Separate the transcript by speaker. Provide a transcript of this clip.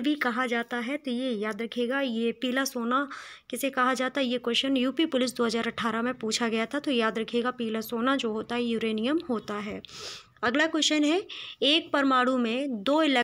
Speaker 1: भी कहा जाता है तो ये याद रखिएगा ये पीला सोना किसे कहा जाता है ये क्वेश्चन यूपी पुलिस 2018 में पूछा गया था तो याद रखिएगा पीला सोना जो होता है यूरेनियम होता है अगला क्वेश्चन है एक परमाणु में दो इलेक्ट्रॉन